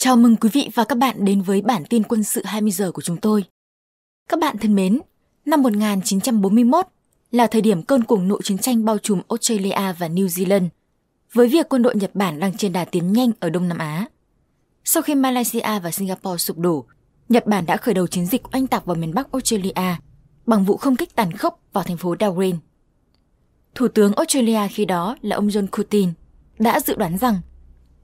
Chào mừng quý vị và các bạn đến với bản tin quân sự 20 giờ của chúng tôi. Các bạn thân mến, năm 1941 là thời điểm cơn cuồng nội chiến tranh bao trùm Australia và New Zealand, với việc quân đội Nhật Bản đang trên đà tiến nhanh ở Đông Nam Á. Sau khi Malaysia và Singapore sụp đổ, Nhật Bản đã khởi đầu chiến dịch oanh tạc vào miền Bắc Australia bằng vụ không kích tàn khốc vào thành phố Darwin. Thủ tướng Australia khi đó là ông John Curtin đã dự đoán rằng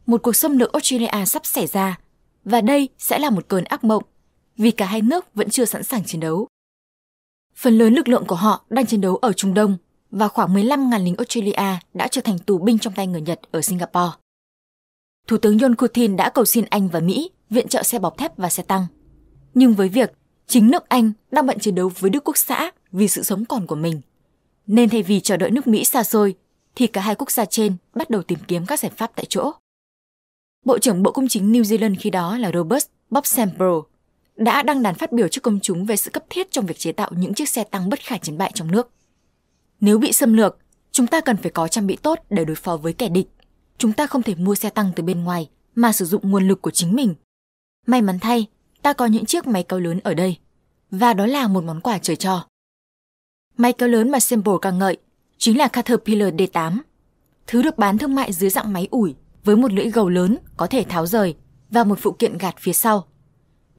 một cuộc xâm lược Australia sắp xảy ra và đây sẽ là một cơn ác mộng vì cả hai nước vẫn chưa sẵn sàng chiến đấu. Phần lớn lực lượng của họ đang chiến đấu ở Trung Đông và khoảng 15.000 lính Australia đã trở thành tù binh trong tay người Nhật ở Singapore. Thủ tướng John Curtin đã cầu xin Anh và Mỹ viện trợ xe bọc thép và xe tăng. Nhưng với việc chính nước Anh đang bận chiến đấu với Đức Quốc xã vì sự sống còn của mình, nên thay vì chờ đợi nước Mỹ xa xôi, thì cả hai quốc gia trên bắt đầu tìm kiếm các giải pháp tại chỗ. Bộ trưởng Bộ Công chính New Zealand khi đó là Robert Bob Sample đã đăng đàn phát biểu trước công chúng về sự cấp thiết trong việc chế tạo những chiếc xe tăng bất khả chiến bại trong nước. Nếu bị xâm lược, chúng ta cần phải có trang bị tốt để đối phó với kẻ địch. Chúng ta không thể mua xe tăng từ bên ngoài mà sử dụng nguồn lực của chính mình. May mắn thay, ta có những chiếc máy kéo lớn ở đây. Và đó là một món quà trời cho. Máy kéo lớn mà Sample ca ngợi chính là Caterpillar D8, thứ được bán thương mại dưới dạng máy ủi với một lưỡi gầu lớn có thể tháo rời và một phụ kiện gạt phía sau.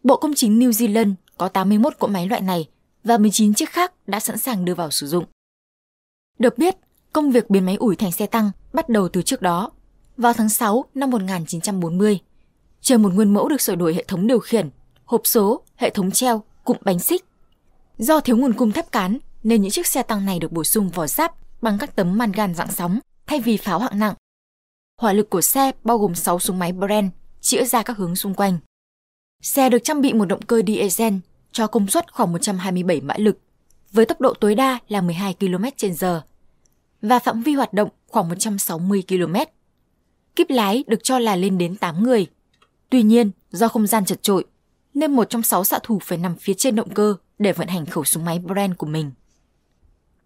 Bộ công chính New Zealand có 81 cỗ máy loại này và 19 chiếc khác đã sẵn sàng đưa vào sử dụng. Được biết, công việc biến máy ủi thành xe tăng bắt đầu từ trước đó, vào tháng 6 năm 1940. Chờ một nguyên mẫu được sửa đổi hệ thống điều khiển, hộp số, hệ thống treo, cụm bánh xích. Do thiếu nguồn cung thép cán nên những chiếc xe tăng này được bổ sung vỏ giáp bằng các tấm màn gan dạng sóng thay vì pháo hạng nặng Hỏa lực của xe bao gồm 6 súng máy Bren chĩa ra các hướng xung quanh. Xe được trang bị một động cơ diesel cho công suất khoảng 127 mã lực, với tốc độ tối đa là 12 km/h và phạm vi hoạt động khoảng 160 km. Kíp lái được cho là lên đến 8 người. Tuy nhiên, do không gian chật trội, nên một trong sáu xạ thủ phải nằm phía trên động cơ để vận hành khẩu súng máy Bren của mình.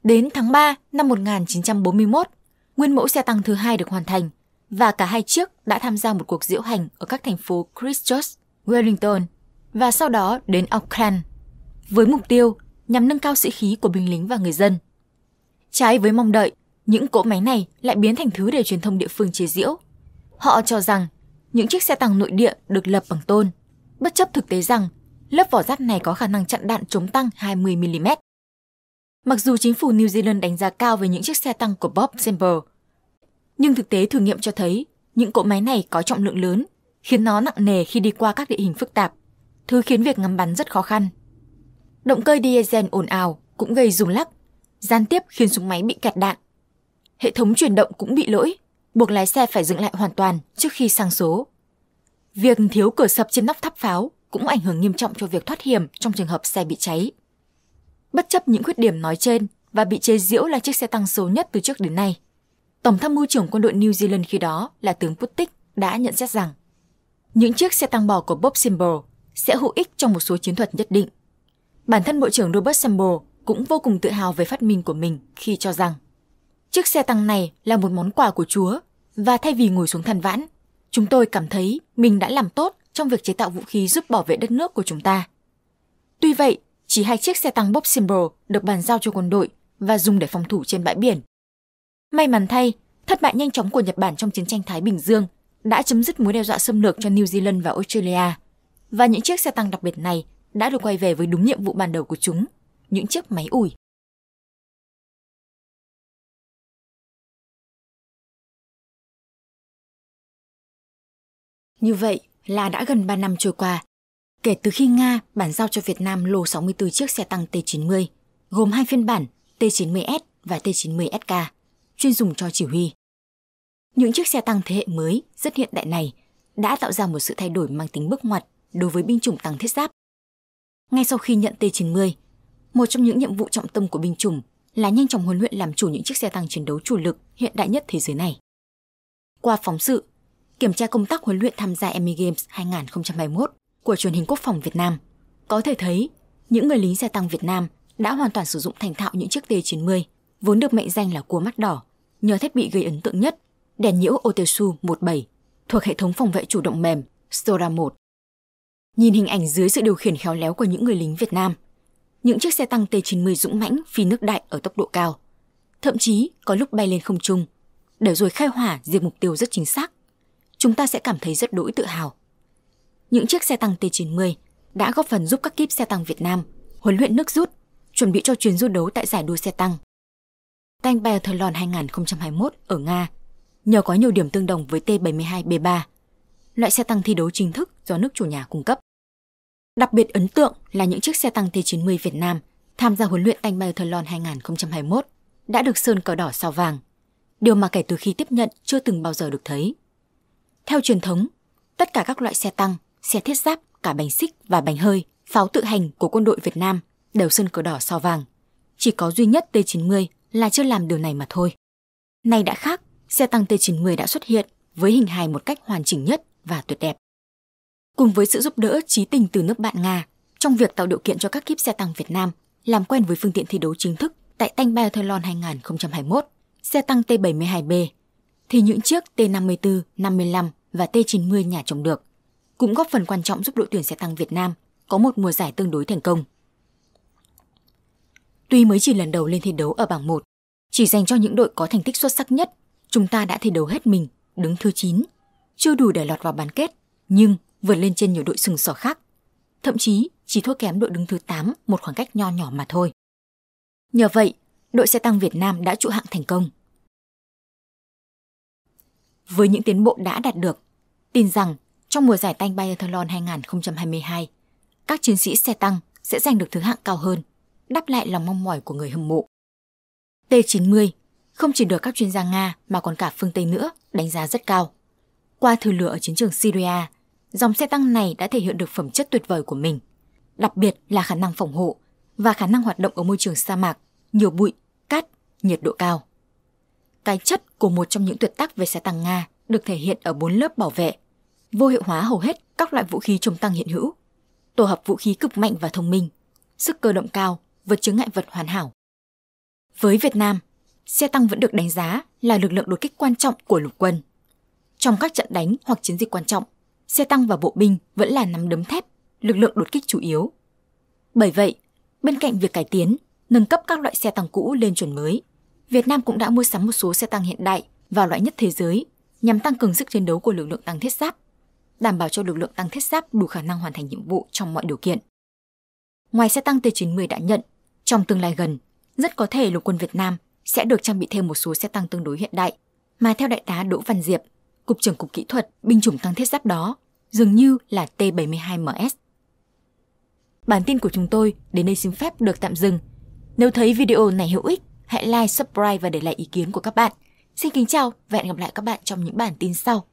Đến tháng 3 năm 1941, nguyên mẫu xe tăng thứ hai được hoàn thành và cả hai chiếc đã tham gia một cuộc diễu hành ở các thành phố Christchurch, Wellington và sau đó đến Auckland với mục tiêu nhằm nâng cao sĩ khí của binh lính và người dân. Trái với mong đợi, những cỗ máy này lại biến thành thứ để truyền thông địa phương chế giễu. Họ cho rằng những chiếc xe tăng nội địa được lập bằng tôn, bất chấp thực tế rằng lớp vỏ giáp này có khả năng chặn đạn chống tăng 20mm. Mặc dù chính phủ New Zealand đánh giá cao về những chiếc xe tăng của Bob Semper, nhưng thực tế thử nghiệm cho thấy những cỗ máy này có trọng lượng lớn, khiến nó nặng nề khi đi qua các địa hình phức tạp, thứ khiến việc ngắm bắn rất khó khăn. Động cơ diesel ồn ào cũng gây rung lắc, gián tiếp khiến súng máy bị kẹt đạn. Hệ thống chuyển động cũng bị lỗi, buộc lái xe phải dừng lại hoàn toàn trước khi sang số. Việc thiếu cửa sập trên nóc tháp pháo cũng ảnh hưởng nghiêm trọng cho việc thoát hiểm trong trường hợp xe bị cháy. Bất chấp những khuyết điểm nói trên và bị chế giễu là chiếc xe tăng số nhất từ trước đến nay, Tổng tham mưu trưởng quân đội New Zealand khi đó là tướng Puttick đã nhận xét rằng những chiếc xe tăng bò của Bob Symbol sẽ hữu ích trong một số chiến thuật nhất định. Bản thân Bộ trưởng Robert Symbol cũng vô cùng tự hào về phát minh của mình khi cho rằng chiếc xe tăng này là một món quà của Chúa và thay vì ngồi xuống than vãn, chúng tôi cảm thấy mình đã làm tốt trong việc chế tạo vũ khí giúp bảo vệ đất nước của chúng ta. Tuy vậy, chỉ hai chiếc xe tăng Bob Symbol được bàn giao cho quân đội và dùng để phòng thủ trên bãi biển May mắn thay, thất bại nhanh chóng của Nhật Bản trong chiến tranh Thái Bình Dương đã chấm dứt mối đe dọa xâm lược cho New Zealand và Australia. Và những chiếc xe tăng đặc biệt này đã được quay về với đúng nhiệm vụ ban đầu của chúng, những chiếc máy ủi. Như vậy là đã gần 3 năm trôi qua, kể từ khi Nga bản giao cho Việt Nam lô 64 chiếc xe tăng T-90, gồm hai phiên bản T-90S và T-90SK chuyên dùng cho chỉ huy. Những chiếc xe tăng thế hệ mới rất hiện đại này đã tạo ra một sự thay đổi mang tính bước ngoặt đối với binh chủng tăng thiết giáp. Ngay sau khi nhận T-90, một trong những nhiệm vụ trọng tâm của binh chủng là nhanh chóng huấn luyện làm chủ những chiếc xe tăng chiến đấu chủ lực hiện đại nhất thế giới này. Qua phóng sự, kiểm tra công tác huấn luyện tham gia Emmy Games 2021 của truyền hình quốc phòng Việt Nam, có thể thấy những người lính xe tăng Việt Nam đã hoàn toàn sử dụng thành thạo những chiếc T-90 vốn được mệnh danh là cua mắt đỏ nhờ thiết bị gây ấn tượng nhất, đèn nhiễu Otesu 17 thuộc hệ thống phòng vệ chủ động mềm Stora 1. Nhìn hình ảnh dưới sự điều khiển khéo léo của những người lính Việt Nam, những chiếc xe tăng T-90 dũng mãnh phi nước đại ở tốc độ cao, thậm chí có lúc bay lên không trung, để rồi khai hỏa diệt mục tiêu rất chính xác. Chúng ta sẽ cảm thấy rất đỗi tự hào. Những chiếc xe tăng T-90 đã góp phần giúp các kíp xe tăng Việt Nam huấn luyện nước rút, chuẩn bị cho chuyến du đấu tại giải đua xe tăng canh Biathlon 2021 ở Nga, nhờ có nhiều điểm tương đồng với T72B3, loại xe tăng thi đấu chính thức do nước chủ nhà cung cấp. Đặc biệt ấn tượng là những chiếc xe tăng T90 Việt Nam tham gia huấn luyện canh Biathlon 2021 đã được sơn cờ đỏ sao vàng, điều mà kể từ khi tiếp nhận chưa từng bao giờ được thấy. Theo truyền thống, tất cả các loại xe tăng, xe thiết giáp, cả bánh xích và bánh hơi, pháo tự hành của quân đội Việt Nam đều sơn cờ đỏ sao vàng. Chỉ có duy nhất T-90 là chưa làm điều này mà thôi. Nay đã khác, xe tăng T-90 đã xuất hiện với hình hài một cách hoàn chỉnh nhất và tuyệt đẹp. Cùng với sự giúp đỡ trí tình từ nước bạn Nga trong việc tạo điều kiện cho các kiếp xe tăng Việt Nam làm quen với phương tiện thi đấu chính thức tại Tanh Biathlon 2021, xe tăng T-72B, thì những chiếc T-54, 55 và T-90 nhà trồng được cũng góp phần quan trọng giúp đội tuyển xe tăng Việt Nam có một mùa giải tương đối thành công. Tuy mới chỉ lần đầu lên thi đấu ở bảng 1, chỉ dành cho những đội có thành tích xuất sắc nhất, chúng ta đã thi đấu hết mình, đứng thứ 9. Chưa đủ để lọt vào bán kết, nhưng vượt lên trên nhiều đội sừng sỏ khác. Thậm chí chỉ thua kém đội đứng thứ 8 một khoảng cách nho nhỏ mà thôi. Nhờ vậy, đội xe tăng Việt Nam đã trụ hạng thành công. Với những tiến bộ đã đạt được, tin rằng trong mùa giải tanh Biathlon 2022, các chiến sĩ xe tăng sẽ giành được thứ hạng cao hơn đáp lại lòng mong mỏi của người hâm mộ. T90 không chỉ được các chuyên gia Nga mà còn cả phương Tây nữa đánh giá rất cao. Qua thử lửa ở chiến trường Syria, dòng xe tăng này đã thể hiện được phẩm chất tuyệt vời của mình, đặc biệt là khả năng phòng hộ và khả năng hoạt động ở môi trường sa mạc, nhiều bụi, cát, nhiệt độ cao. Cái chất của một trong những tuyệt tác về xe tăng Nga được thể hiện ở bốn lớp bảo vệ, vô hiệu hóa hầu hết các loại vũ khí chống tăng hiện hữu, tổ hợp vũ khí cực mạnh và thông minh, sức cơ động cao vượt chứng ngại vật hoàn hảo. Với Việt Nam, xe tăng vẫn được đánh giá là lực lượng đột kích quan trọng của lục quân. Trong các trận đánh hoặc chiến dịch quan trọng, xe tăng và bộ binh vẫn là nắm đấm thép, lực lượng đột kích chủ yếu. Bởi vậy, bên cạnh việc cải tiến, nâng cấp các loại xe tăng cũ lên chuẩn mới, Việt Nam cũng đã mua sắm một số xe tăng hiện đại và loại nhất thế giới nhằm tăng cường sức chiến đấu của lực lượng tăng thiết giáp, đảm bảo cho lực lượng tăng thiết giáp đủ khả năng hoàn thành nhiệm vụ trong mọi điều kiện. Ngoài xe tăng T-90 đã nhận trong tương lai gần, rất có thể lục quân Việt Nam sẽ được trang bị thêm một số xe tăng tương đối hiện đại, mà theo đại tá Đỗ Văn Diệp, cục trưởng cục kỹ thuật binh chủng tăng thiết giáp đó, dường như là T-72MS. Bản tin của chúng tôi đến đây xin phép được tạm dừng. Nếu thấy video này hữu ích, hãy like, subscribe và để lại ý kiến của các bạn. Xin kính chào và hẹn gặp lại các bạn trong những bản tin sau.